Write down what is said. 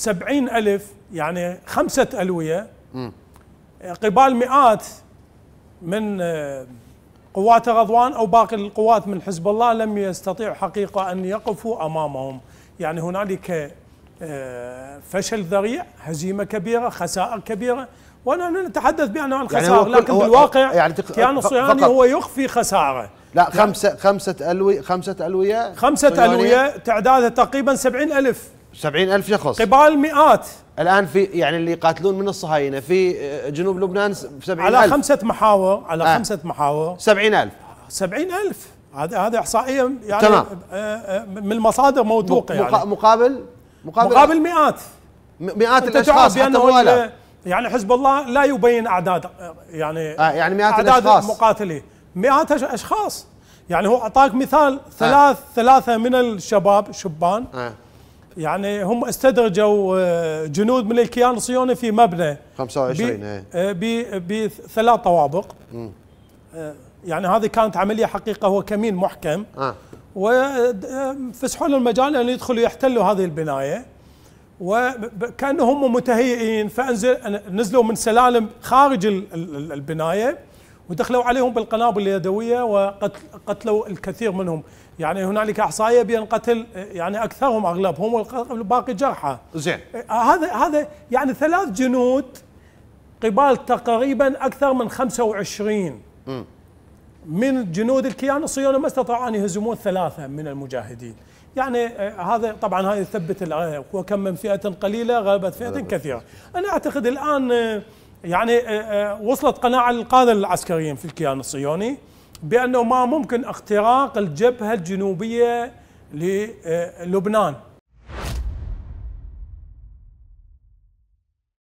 سبعين ألف يعني خمسة ألوية قبال مئات من آه، قوات غضوان أو باقي القوات من حزب الله لم يستطيعوا حقيقة أن يقفوا أمامهم يعني هنالك آه، فشل ذريع هزيمة كبيرة خسائر كبيرة وأنا نتحدث بأن يعني الخسائر يعني لكن بالواقع يعني تق... كيان الصهيوني هو يخفي خسارة لا يعني خمسة خمسة ألوية خمسة ألوية خمسة ألوية تعدادها تقريبا سبعين ألف 70 ألف شخص قبال طيب، مئات الآن في يعني اللي يقاتلون من الصهاينة في آه، جنوب لبنان 70 على ألف. خمسة محاور على آه. خمسة محاور 70 ألف 70 ألف هذا هذا إحصائية يعني تمام. آه، آه، من المصادر موثوقة يعني مقابل مقابل مقابل مئات مئات الاشخاص حتى مو يعني حزب الله لا يبين اعداد يعني آه يعني مئات اعداد الاشخاص مقاتليه مئات اشخاص يعني هو اعطاك مثال ثلاث آه ثلاثه من الشباب شبان آه يعني هم استدرجوا آه، جنود من الكيان الصهيوني في مبنى 25 بثلاث إيه. آه، طوابق آه، يعني هذه كانت عمليه حقيقه هو كمين محكم آه. وفسحوا له المجال ان يعني يدخلوا يحتلوا هذه البنايه وكانوا هم متهيئين فنزلوا من سلالم خارج البنايه ودخلوا عليهم بالقنابل اليدويه وقتلوا الكثير منهم يعني هنالك احصائيه بان قتل يعني اكثرهم اغلبهم والباقي جرحى زين آه، هذا هذا يعني ثلاث جنود قبال تقريبا اكثر من 25 م. من جنود الكيان الصهيوني ما استطاعوا ان يهزمون ثلاثه من المجاهدين يعني آه، هذا طبعا هذا يثبت وكم من فئه قليله غلبت فئه كثيره انا اعتقد الان آه، يعني آه، آه، وصلت قناعة للقادة العسكريين في الكيان الصهيوني بأنه ما ممكن اختراق الجبهة الجنوبية للبنان